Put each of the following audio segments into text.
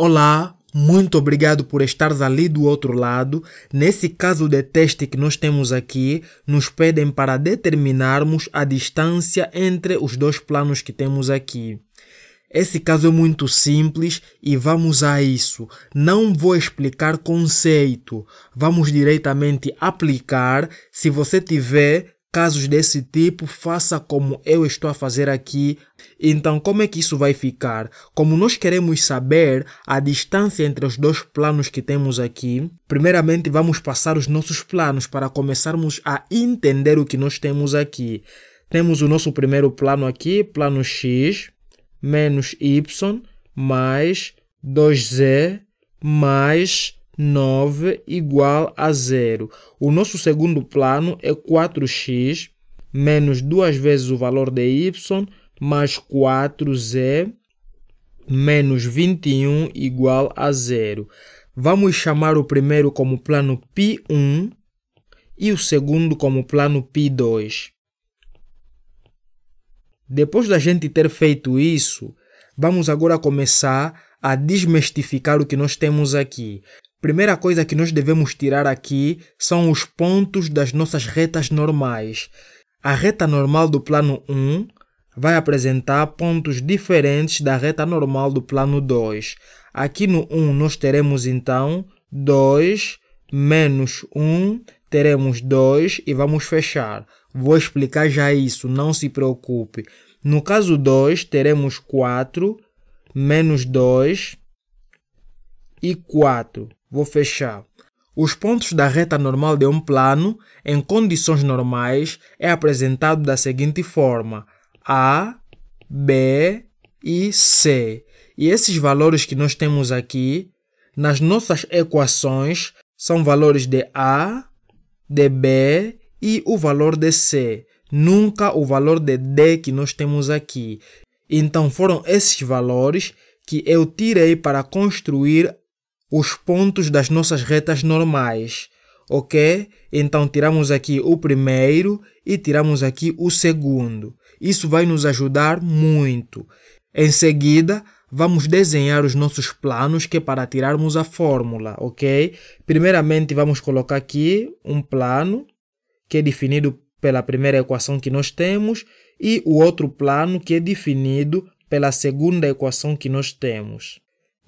Olá, muito obrigado por estares ali do outro lado. Nesse caso de teste que nós temos aqui, nos pedem para determinarmos a distância entre os dois planos que temos aqui. Esse caso é muito simples e vamos a isso. Não vou explicar conceito, vamos diretamente aplicar. Se você tiver casos desse tipo, faça como eu estou a fazer aqui. Então, como é que isso vai ficar? Como nós queremos saber a distância entre os dois planos que temos aqui, primeiramente vamos passar os nossos planos para começarmos a entender o que nós temos aqui. Temos o nosso primeiro plano aqui, plano x menos y mais 2z mais 9 igual a zero. O nosso segundo plano é 4x menos duas vezes o valor de y mais 4z menos 21 igual a zero. Vamos chamar o primeiro como plano π1 e o segundo como plano π2. Depois da gente ter feito isso, vamos agora começar a desmistificar o que nós temos aqui. Primeira coisa que nós devemos tirar aqui são os pontos das nossas retas normais. A reta normal do plano 1 vai apresentar pontos diferentes da reta normal do plano 2. Aqui no 1 nós teremos então 2 menos 1, teremos 2 e vamos fechar. Vou explicar já isso, não se preocupe. No caso 2, teremos 4 menos 2 e 4. Vou fechar. Os pontos da reta normal de um plano, em condições normais, é apresentado da seguinte forma: A, B e C. E esses valores que nós temos aqui, nas nossas equações, são valores de A, de B e o valor de C. Nunca o valor de D que nós temos aqui. Então foram esses valores que eu tirei para construir os pontos das nossas retas normais, ok? Então tiramos aqui o primeiro e tiramos aqui o segundo. Isso vai nos ajudar muito. Em seguida, vamos desenhar os nossos planos que é para tirarmos a fórmula, ok? Primeiramente, vamos colocar aqui um plano que é definido pela primeira equação que nós temos e o outro plano que é definido pela segunda equação que nós temos.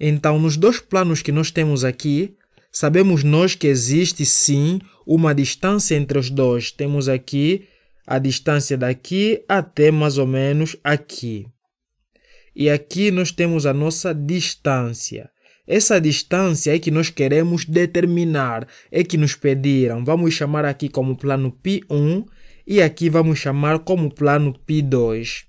Então, nos dois planos que nós temos aqui, sabemos nós que existe sim uma distância entre os dois. Temos aqui a distância daqui até mais ou menos aqui. E aqui nós temos a nossa distância. Essa distância é que nós queremos determinar, é que nos pediram. Vamos chamar aqui como plano P1 e aqui vamos chamar como plano P2.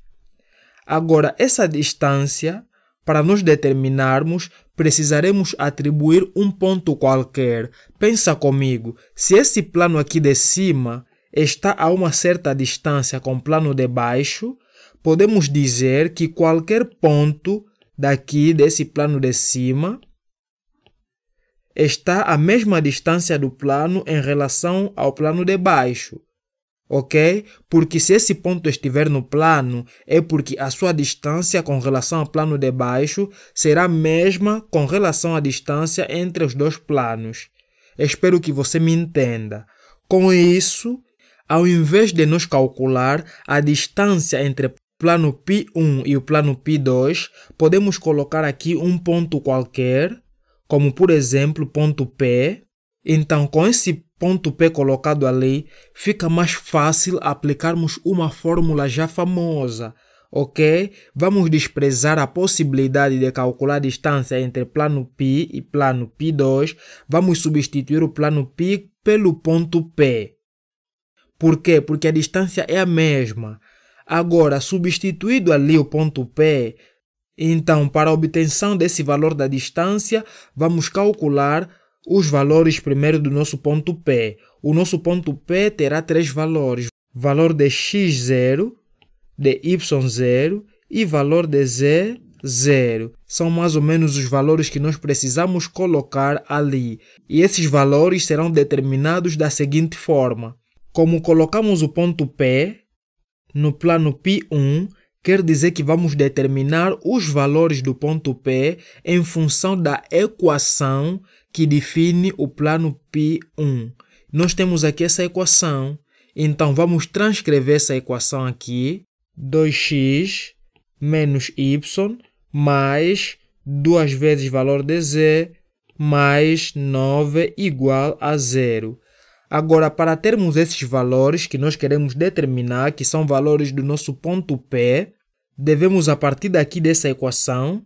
Agora, essa distância para nos determinarmos, precisaremos atribuir um ponto qualquer. Pensa comigo, se esse plano aqui de cima está a uma certa distância com o plano de baixo, podemos dizer que qualquer ponto daqui desse plano de cima está a mesma distância do plano em relação ao plano de baixo ok? Porque se esse ponto estiver no plano, é porque a sua distância com relação ao plano de baixo será a mesma com relação à distância entre os dois planos. Espero que você me entenda. Com isso, ao invés de nos calcular a distância entre o plano P1 e o plano P2, podemos colocar aqui um ponto qualquer, como por exemplo ponto P. Então, com esse ponto P colocado ali, fica mais fácil aplicarmos uma fórmula já famosa, ok? Vamos desprezar a possibilidade de calcular a distância entre plano π e plano π2, vamos substituir o plano π pelo ponto P. Por quê? Porque a distância é a mesma. Agora, substituído ali o ponto P, então, para a obtenção desse valor da distância, vamos calcular os valores primeiro do nosso ponto P. O nosso ponto P terá três valores: valor de x0, de y0 e valor de z0. São mais ou menos os valores que nós precisamos colocar ali. E esses valores serão determinados da seguinte forma: como colocamos o ponto P no plano π1, quer dizer que vamos determinar os valores do ponto P em função da equação que define o plano P1. Nós temos aqui essa equação, então vamos transcrever essa equação aqui, 2x menos y mais 2 vezes valor de z mais 9 igual a zero. Agora, para termos esses valores que nós queremos determinar, que são valores do nosso ponto P, devemos, a partir daqui dessa equação,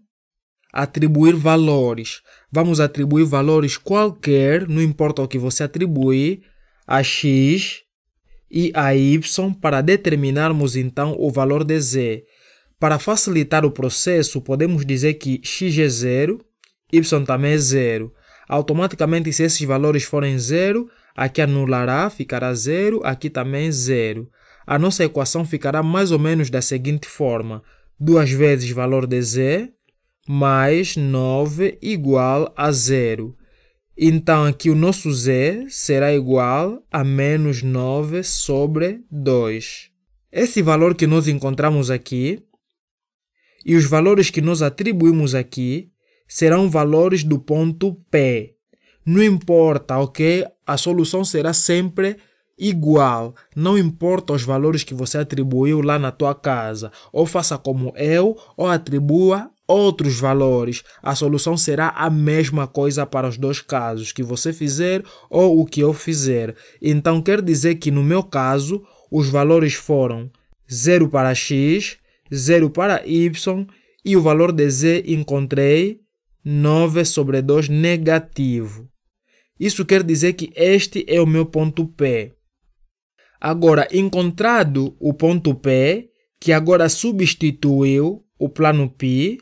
atribuir valores. Vamos atribuir valores qualquer, não importa o que você atribui, a x e a y para determinarmos então o valor de z. Para facilitar o processo, podemos dizer que x é zero, y também é zero. Automaticamente, se esses valores forem zero, aqui anulará, ficará zero, aqui também é zero. A nossa equação ficará mais ou menos da seguinte forma. duas vezes valor de z mais 9 igual a zero. Então, aqui o nosso z será igual a menos 9 sobre 2. Esse valor que nós encontramos aqui e os valores que nós atribuímos aqui serão valores do ponto P. Não importa, ok? A solução será sempre igual. Não importa os valores que você atribuiu lá na tua casa. Ou faça como eu, ou atribua outros valores, a solução será a mesma coisa para os dois casos, que você fizer ou o que eu fizer. Então quer dizer que no meu caso, os valores foram 0 para x, 0 para y e o valor de z encontrei 9 sobre 2 negativo. Isso quer dizer que este é o meu ponto P. Agora, encontrado o ponto P, que agora substituiu o plano π,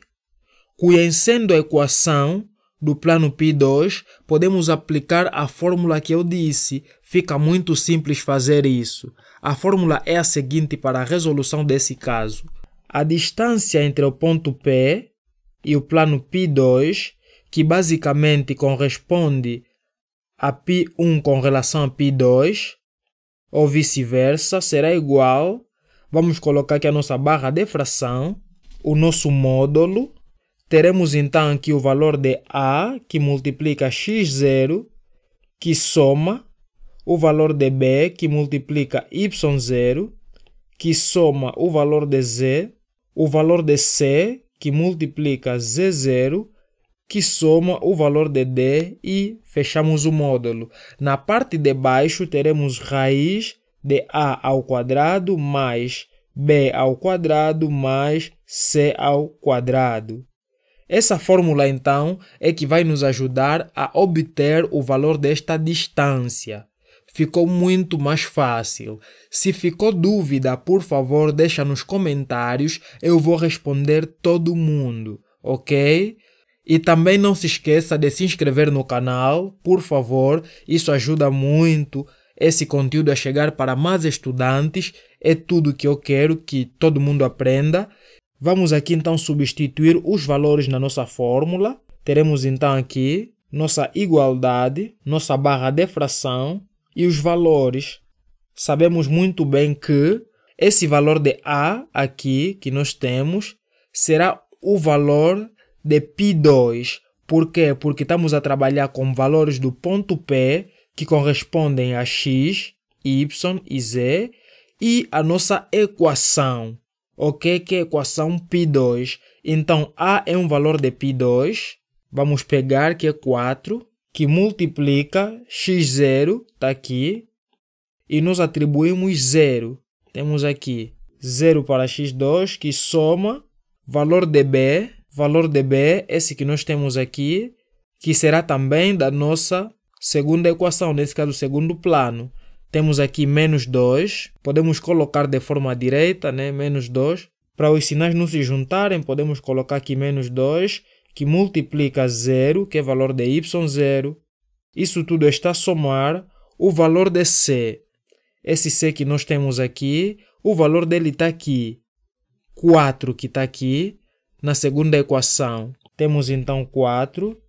Conhecendo a equação do plano π2, podemos aplicar a fórmula que eu disse. Fica muito simples fazer isso. A fórmula é a seguinte para a resolução desse caso. A distância entre o ponto P e o plano π2, que basicamente corresponde a π1 com relação a π2, ou vice-versa, será igual, vamos colocar aqui a nossa barra de fração, o nosso módulo, Teremos então aqui o valor de A, que multiplica x0, que soma o valor de B, que multiplica y0, que soma o valor de Z, o valor de C, que multiplica Z0, que soma o valor de D e fechamos o módulo. Na parte de baixo teremos raiz de A ao quadrado mais B ao quadrado mais C ao quadrado. Essa fórmula então é que vai nos ajudar a obter o valor desta distância. Ficou muito mais fácil. Se ficou dúvida, por favor, deixa nos comentários, eu vou responder todo mundo, ok? E também não se esqueça de se inscrever no canal, por favor, isso ajuda muito esse conteúdo a chegar para mais estudantes. É tudo que eu quero que todo mundo aprenda. Vamos aqui então substituir os valores na nossa fórmula. Teremos então aqui nossa igualdade, nossa barra de fração e os valores. Sabemos muito bem que esse valor de A aqui que nós temos será o valor de π2. Por quê? Porque estamos a trabalhar com valores do ponto P que correspondem a x, y e z e a nossa equação o que é a equação π2? Então, A é um valor de π2. Vamos pegar que é 4, que multiplica x0, está aqui, e nos atribuímos 0. Temos aqui 0 para x2, que soma valor de b, valor de b, esse que nós temos aqui, que será também da nossa segunda equação, nesse caso, segundo plano. Temos aqui menos 2, podemos colocar de forma direita, né? menos 2. Para os sinais não se juntarem, podemos colocar aqui menos 2, que multiplica 0, que é o valor de y0. Isso tudo está a somar o valor de c. Esse c que nós temos aqui, o valor dele está aqui. 4 que está aqui, na segunda equação. Temos então 4,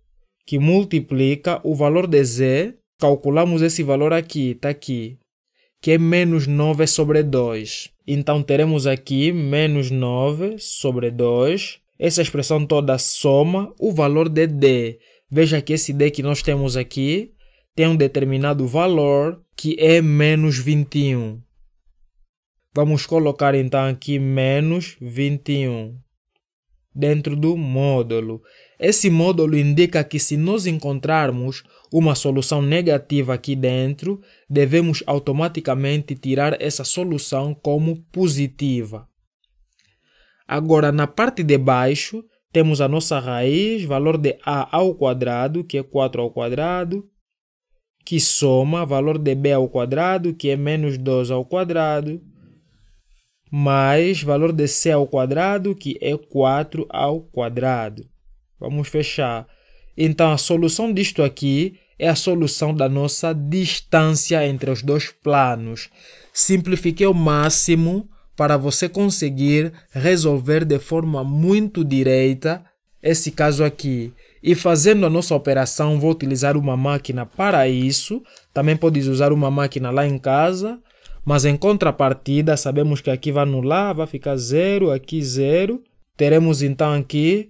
que multiplica o valor de z, calculamos esse valor aqui, está aqui, que é menos 9 sobre 2. Então, teremos aqui menos 9 sobre 2. Essa expressão toda soma o valor de D. Veja que esse D que nós temos aqui tem um determinado valor que é menos 21. Vamos colocar então aqui menos 21 dentro do módulo. Esse módulo indica que se nós encontrarmos uma solução negativa aqui dentro, devemos automaticamente tirar essa solução como positiva. Agora, na parte de baixo, temos a nossa raiz, valor de a ao quadrado, que é 4 ao quadrado, que soma valor de b ao quadrado, que é menos 2 ao quadrado, mais valor de c ao quadrado, que é 4 ao quadrado. Vamos fechar então, a solução disto aqui é a solução da nossa distância entre os dois planos. Simplifiquei o máximo para você conseguir resolver de forma muito direita esse caso aqui. E fazendo a nossa operação, vou utilizar uma máquina para isso. Também podes usar uma máquina lá em casa. Mas em contrapartida, sabemos que aqui vai anular, vai ficar zero, aqui zero. Teremos então aqui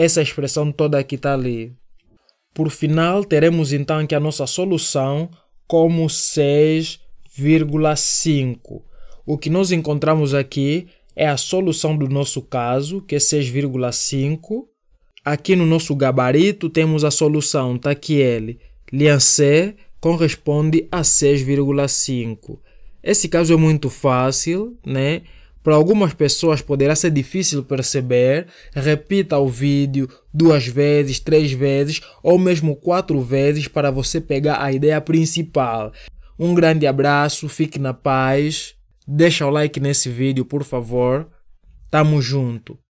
essa expressão toda aqui está ali. Por final, teremos então que a nossa solução como 6,5. O que nós encontramos aqui é a solução do nosso caso, que é 6,5. Aqui no nosso gabarito temos a solução, está aqui ele. Liancé corresponde a 6,5. Esse caso é muito fácil, né? Para algumas pessoas poderá ser difícil perceber, repita o vídeo duas vezes, três vezes ou mesmo quatro vezes para você pegar a ideia principal. Um grande abraço, fique na paz, deixa o like nesse vídeo, por favor. Tamo junto.